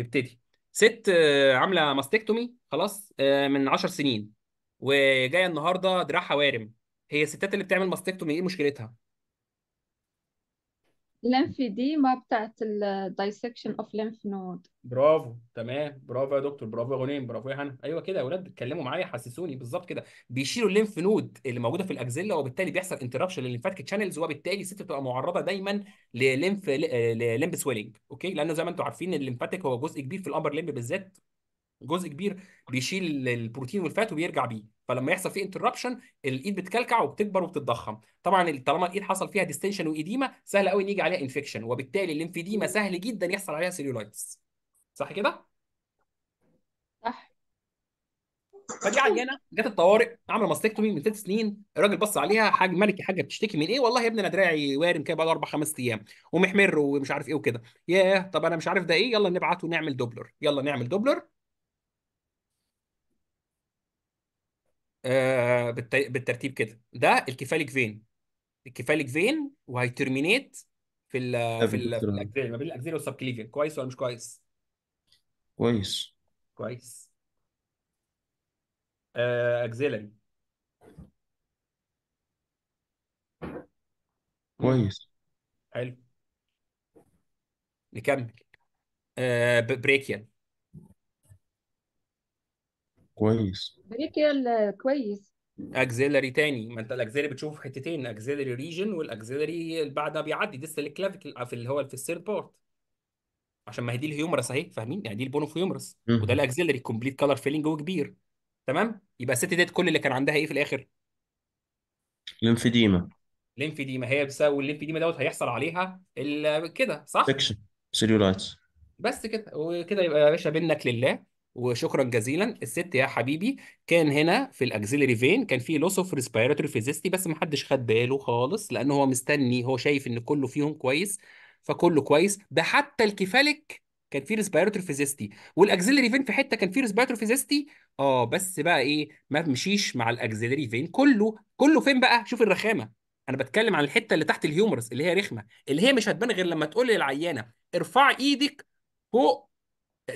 نبتدي ست آه، عامله ماستكتومي خلاص آه، من 10 سنين وجايه النهارده دراعها وارم هي الستات اللي بتعمل ماستكتومي ايه مشكلتها ما بتاعت الدايسكشن اوف ليمف نود برافو تمام برافو يا دكتور برافو يا غنيم برافو يا هنا ايوه كده يا ولاد اتكلموا معايا حسسوني بالظبط كده بيشيلوا الليمف نود اللي موجوده في الاكزيلا وبالتالي بيحصل انتربشن للليمفاتيك تشانلز وبالتالي الست بتبقى معرضه دايما لليمف لليمب سويلنج اوكي لانه زي ما انتم عارفين الليمفاتيك هو جزء كبير في الامبر ليمب بالذات جزء كبير بيشيل البروتين والفات وبيرجع بيه فلما يحصل فيه انتربشن الايد بتكلكع وبتكبر وبتتضخم طبعا طالما الايد حصل فيها ديستنشن وايديما سهل قوي ان يجي عليها انفكشن وبالتالي الانفيديما سهل جدا يحصل عليها سيلولايتس صح كده صح فدي عيانه جت الطوارئ عمل ماستكتومي من ثلاث سنين الراجل بص عليها حاج يا حاجه بتشتكي من ايه والله يا ابني انا دراعي وارم كده بقى اربع خمس ايام ومحمر ومش عارف ايه وكده ياه طب انا مش عارف ده ايه يلا نبعته نعمل دوبلر يلا نعمل دوبلر آه، بالترتيب كده ده الكيفاليك فين الكيفاليك فين وهيترمينيت في الـ في الـ في افريج ما بين الاكزيلري والسبكليفيان كويس ولا مش كويس كويس كويس آه اكزيلري كويس حلو نكمل آه بريكيال كويس بريكيال كويس اكزيلري تاني ما انت الاكزيلري بتشوفه في حتتين اكزيلري ريجن والاكزيلري اللي بعدها بيعدي ديستال الكلافيكال آه، في اللي هو في الثيرد بارت عشان ما هي دي الهيومرس اهي فاهمين يعني دي البون اوف هيومرس وده الاكزيلري كومبليت كلر فيلنج وكبير تمام يبقى الست ديت كل اللي كان عندها ايه في الاخر ليمفيديما ليمفيديما هي بسبب الليمفيديما دوت هيحصل عليها كده صح سكشن سيلولايتس بس كده وكده يبقى يا باشا بينك لله وشكرا جزيلا الست يا حبيبي كان هنا في الاكسيلري فين كان في لوس اوف ريسبيراتوري فيزيستي بس ما حدش خد باله خالص لان هو مستني هو شايف ان كله فيهم كويس فكله كويس ده حتى الكفالك كان في ريسبيراتوري فيزيستي والاكسيلري فين في حته كان في ريسبيراتوري فيزيستي اه بس بقى ايه ما تمشيش مع الاكسيلري فين كله كله فين بقى شوف الرخامه انا بتكلم عن الحته اللي تحت الهيومرس اللي هي رخمه اللي هي مش هتبان غير لما تقول للعيانه ارفعي ايدك فوق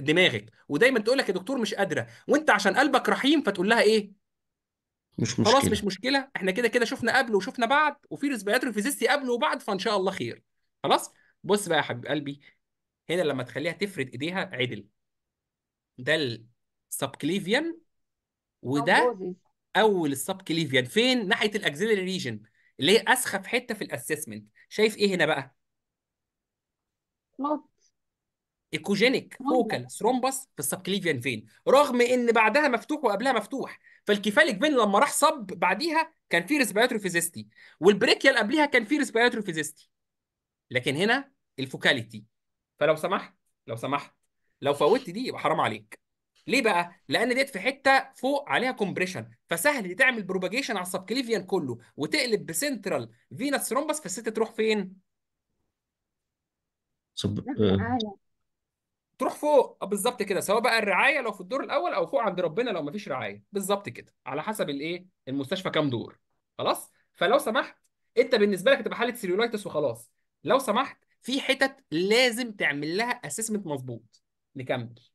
دماغك ودايما تقول لك يا دكتور مش قادره وانت عشان قلبك رحيم فتقول لها ايه مش خلاص مش مشكلة احنا كده كده شفنا قبل وشفنا بعد وفي ريسبيراتوري فيزيستي قبل وبعد فان شاء الله خير خلاص بص بقى يا حبيب قلبي هنا لما تخليها تفرد ايديها عدل ده السبكليفيان وده اول السبكليفيان فين ناحيه الاكزيلري ريجن اللي هي اسخف حته في الاسسمنت شايف ايه هنا بقى ايكوجينيك فوكال ثرومبس في السبكليفيان فين رغم ان بعدها مفتوح وقبلها مفتوح فالكيفاليك فين لما راح صب بعديها كان في ريسبيراتوري فيزيستي والبريكيا اللي قبليها كان في ريسبيراتوري فيزيستي لكن هنا الفوكاليتي فلو سمحت لو سمحت لو فوتت دي يبقى حرام عليك ليه بقى؟ لأن ديت في حتة فوق عليها كومبريشن فسهل تعمل بروباجيشن على السبكليفيان كله وتقلب بسنترال فينس ثرومبس فالست تروح فين؟ صب... تروح فوق آه، بالظبط كده سواء بقى الرعايه لو في الدور الاول او فوق عند ربنا لو ما فيش رعايه بالظبط كده على حسب الايه المستشفى كام دور خلاص فلو سمحت انت بالنسبه لك تبقى حاله سيلولايتس وخلاص لو سمحت في حتت لازم تعمل لها اسسمنت مظبوط نكمل